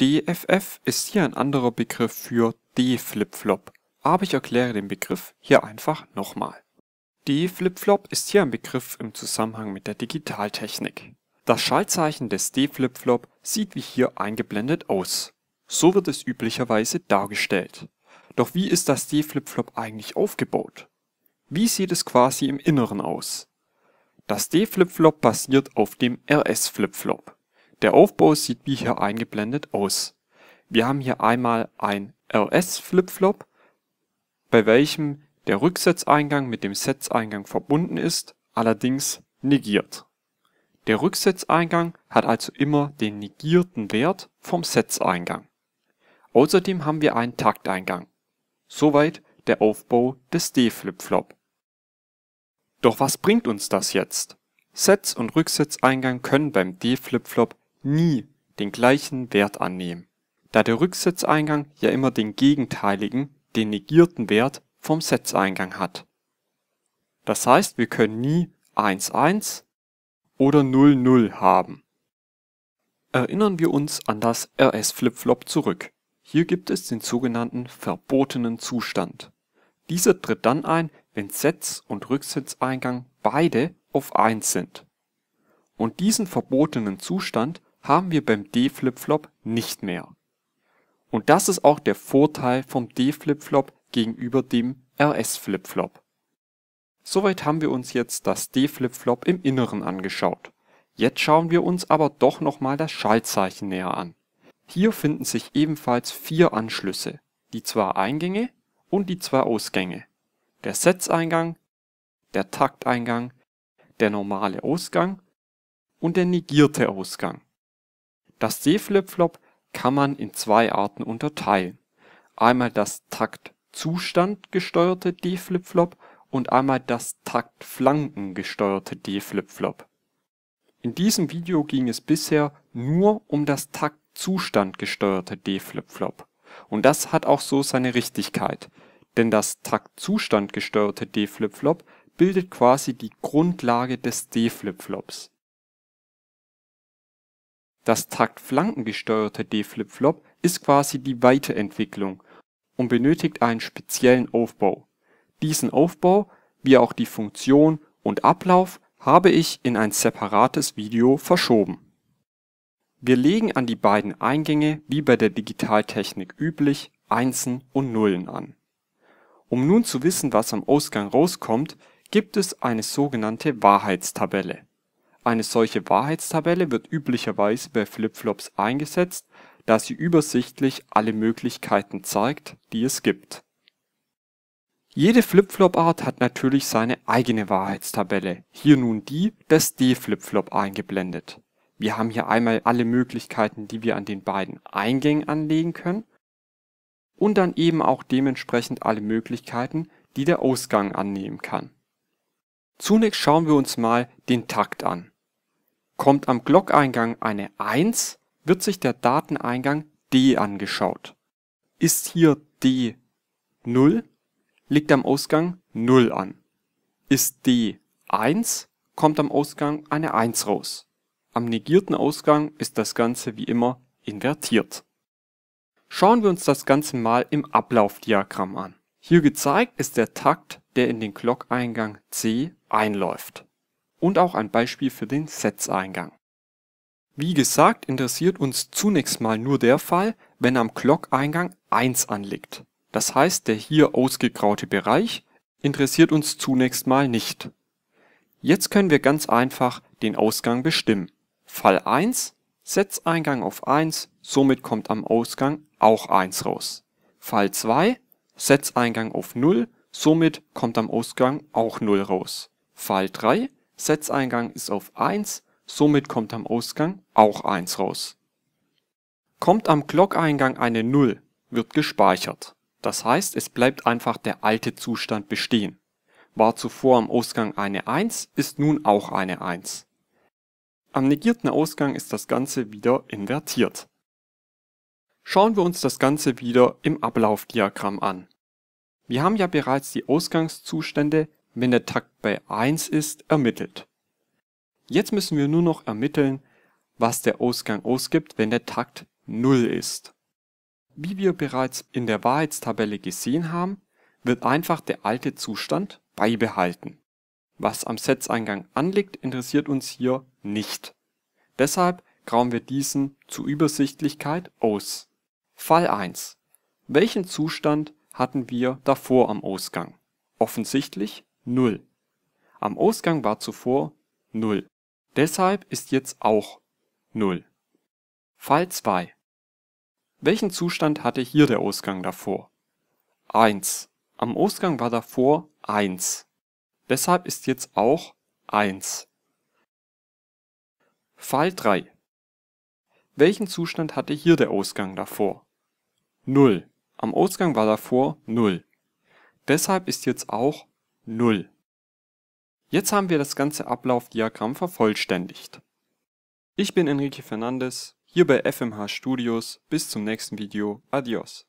DFF ist hier ein anderer Begriff für D-Flip-Flop, aber ich erkläre den Begriff hier einfach nochmal. D-Flip-Flop ist hier ein Begriff im Zusammenhang mit der Digitaltechnik. Das Schaltzeichen des D-Flip-Flop sieht wie hier eingeblendet aus. So wird es üblicherweise dargestellt. Doch wie ist das D-Flip-Flop eigentlich aufgebaut? Wie sieht es quasi im Inneren aus? Das D-Flip-Flop basiert auf dem RS-Flip-Flop. Der Aufbau sieht wie hier eingeblendet aus. Wir haben hier einmal ein RS-Flipflop, bei welchem der Rücksetzeingang mit dem Setzeingang verbunden ist, allerdings negiert. Der Rücksetzeingang hat also immer den negierten Wert vom Setzeingang. Außerdem haben wir einen Takteingang. Soweit der Aufbau des d flipflop Doch was bringt uns das jetzt? Sets und Rücksetzeingang können beim d flipflop nie den gleichen Wert annehmen, da der Rücksetzeingang ja immer den gegenteiligen, den negierten Wert vom Setzeingang hat. Das heißt, wir können nie 1 1 oder 0 0 haben. Erinnern wir uns an das RS-Flipflop zurück. Hier gibt es den sogenannten verbotenen Zustand. Dieser tritt dann ein, wenn Setz- und Rücksetzeingang beide auf 1 sind. Und diesen verbotenen Zustand haben wir beim D-Flip-Flop nicht mehr. Und das ist auch der Vorteil vom D-Flip-Flop gegenüber dem RS-Flip-Flop. Soweit haben wir uns jetzt das D-Flip-Flop im Inneren angeschaut. Jetzt schauen wir uns aber doch nochmal das Schaltzeichen näher an. Hier finden sich ebenfalls vier Anschlüsse, die zwei Eingänge und die zwei Ausgänge. Der Setzeingang, der Takteingang, der normale Ausgang und der negierte Ausgang. Das C-Flip-Flop kann man in zwei Arten unterteilen: einmal das Taktzustand gesteuerte D-Flip-Flop und einmal das Taktflanken gesteuerte D-Flip-Flop. In diesem Video ging es bisher nur um das Taktzustand gesteuerte D-Flip-Flop und das hat auch so seine Richtigkeit, denn das Taktzustand gesteuerte D-Flip-Flop bildet quasi die Grundlage des D-Flip-Flops das taktflankengesteuerte D-Flip-Flop ist quasi die Weiterentwicklung und benötigt einen speziellen Aufbau. Diesen Aufbau, wie auch die Funktion und Ablauf, habe ich in ein separates Video verschoben. Wir legen an die beiden Eingänge wie bei der Digitaltechnik üblich Einsen und Nullen an. Um nun zu wissen, was am Ausgang rauskommt, gibt es eine sogenannte Wahrheitstabelle eine solche Wahrheitstabelle wird üblicherweise bei Flipflops eingesetzt, da sie übersichtlich alle Möglichkeiten zeigt, die es gibt. Jede Flipflop-Art hat natürlich seine eigene Wahrheitstabelle, hier nun die des D-Flipflop eingeblendet. Wir haben hier einmal alle Möglichkeiten, die wir an den beiden Eingängen anlegen können und dann eben auch dementsprechend alle Möglichkeiten, die der Ausgang annehmen kann. Zunächst schauen wir uns mal den Takt an Kommt am Glockeingang eine 1, wird sich der Dateneingang D angeschaut. Ist hier D 0, liegt am Ausgang 0 an. Ist D 1, kommt am Ausgang eine 1 raus. Am negierten Ausgang ist das Ganze wie immer invertiert. Schauen wir uns das Ganze mal im Ablaufdiagramm an. Hier gezeigt ist der Takt, der in den Glockeingang C einläuft und auch ein Beispiel für den Setzeingang. Wie gesagt, interessiert uns zunächst mal nur der Fall, wenn am Clock-Eingang 1 anliegt. Das heißt, der hier ausgegraute Bereich interessiert uns zunächst mal nicht. Jetzt können wir ganz einfach den Ausgang bestimmen. Fall 1, Setzeingang auf 1, somit kommt am Ausgang auch 1 raus. Fall 2, Setzeingang auf 0, somit kommt am Ausgang auch 0 raus. Fall 3, Setzeingang ist auf 1, somit kommt am Ausgang auch 1 raus. Kommt am Glockeingang eine 0, wird gespeichert. Das heißt, es bleibt einfach der alte Zustand bestehen. War zuvor am Ausgang eine 1, ist nun auch eine 1. Am negierten Ausgang ist das Ganze wieder invertiert. Schauen wir uns das Ganze wieder im Ablaufdiagramm an. Wir haben ja bereits die Ausgangszustände wenn der Takt bei 1 ist, ermittelt. Jetzt müssen wir nur noch ermitteln, was der Ausgang ausgibt, wenn der Takt 0 ist. Wie wir bereits in der Wahrheitstabelle gesehen haben, wird einfach der alte Zustand beibehalten. Was am Setzeingang anliegt, interessiert uns hier nicht. Deshalb grauen wir diesen zur Übersichtlichkeit aus. Fall 1. Welchen Zustand hatten wir davor am Ausgang? Offensichtlich Null. Am Ausgang war zuvor Null, deshalb ist jetzt auch Null. Fall 2 Welchen Zustand hatte hier der Ausgang davor? 1. Am Ausgang war davor 1, deshalb ist jetzt auch 1. Fall 3 Welchen Zustand hatte hier der Ausgang davor? 0. Am Ausgang war davor 0, deshalb ist jetzt auch 0. Jetzt haben wir das ganze Ablaufdiagramm vervollständigt. Ich bin Enrique Fernandes, hier bei FMH Studios. Bis zum nächsten Video. Adios.